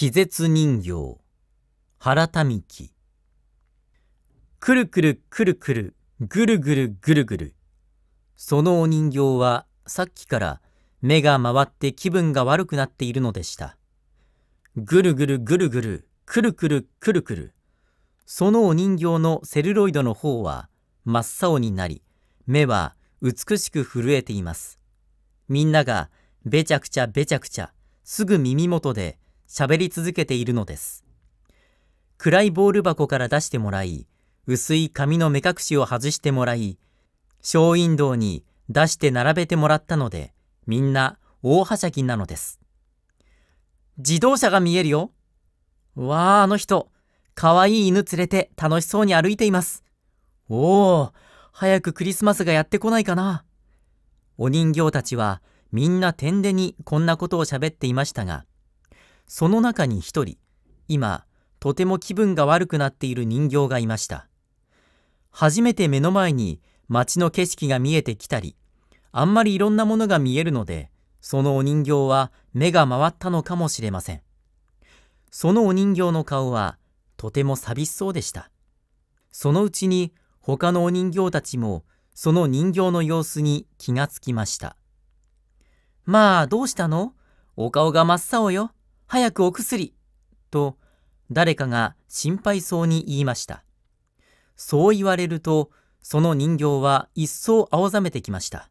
気絶人形原民喜くるくるくるくるぐるぐるぐるぐるそのお人形はさっきから目が回って気分が悪くなっているのでしたぐるぐるぐるぐるくるくるくるくるそのお人形のセルロイドの方は真っ青になり目は美しく震えていますみんながべちゃくちゃべちゃくちゃすぐ耳元で喋り続けているのです。暗いボール箱から出してもらい、薄い紙の目隠しを外してもらい、ショーウィンドウに出して並べてもらったので、みんな大はしゃぎなのです。自動車が見えるよ。わあ、あの人、かわいい犬連れて楽しそうに歩いています。おお、早くクリスマスがやってこないかな。お人形たちはみんな点でにこんなことを喋っていましたが、その中に一人、今、とても気分が悪くなっている人形がいました。初めて目の前に街の景色が見えてきたり、あんまりいろんなものが見えるので、そのお人形は目が回ったのかもしれません。そのお人形の顔はとても寂しそうでした。そのうちに他のお人形たちもその人形の様子に気がつきました。まあどうしたのお顔が真っ青よ。早くお薬と誰かが心配そうに言いました。そう言われると、その人形は一層青ざめてきました。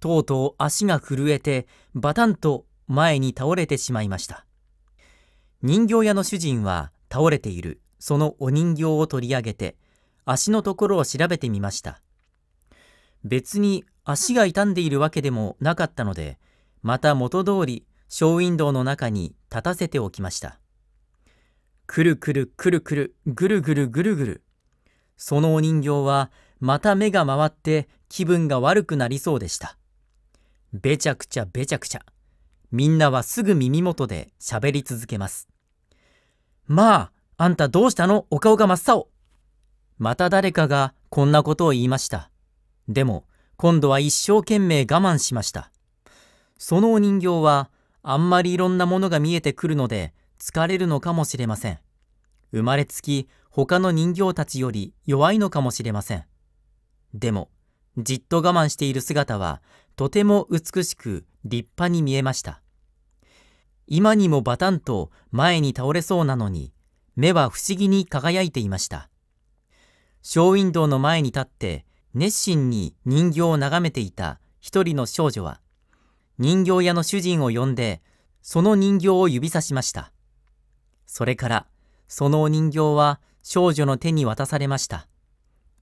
とうとう足が震えて、バタンと前に倒れてしまいました。人形屋の主人は倒れている、そのお人形を取り上げて、足のところを調べてみました。別に足が傷んでいるわけでもなかったので、また元通りショーウィンドウの中に立たせておきました。くるくるくるくるぐるぐるぐるぐる。そのお人形はまた目が回って気分が悪くなりそうでした。べちゃくちゃべちゃくちゃ。みんなはすぐ耳元で喋り続けます。まあ、あんたどうしたのお顔が真っ青。また誰かがこんなことを言いました。でも、今度は一生懸命我慢しました。そのお人形はあんまりいろんなものが見えてくるので疲れるのかもしれません。生まれつき他の人形たちより弱いのかもしれません。でも、じっと我慢している姿はとても美しく立派に見えました。今にもバタンと前に倒れそうなのに、目は不思議に輝いていました。ショーウィンドウの前に立って熱心に人形を眺めていた一人の少女は、人形屋の主人を呼んで、その人形を指さしました。それから、そのお人形は少女の手に渡されました。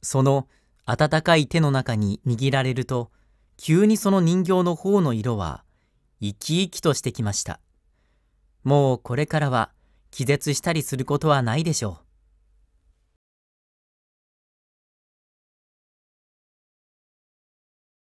その温かい手の中に握られると、急にその人形の方の色は、生き生きとしてきました。もうこれからは気絶したりすることはないでしょう。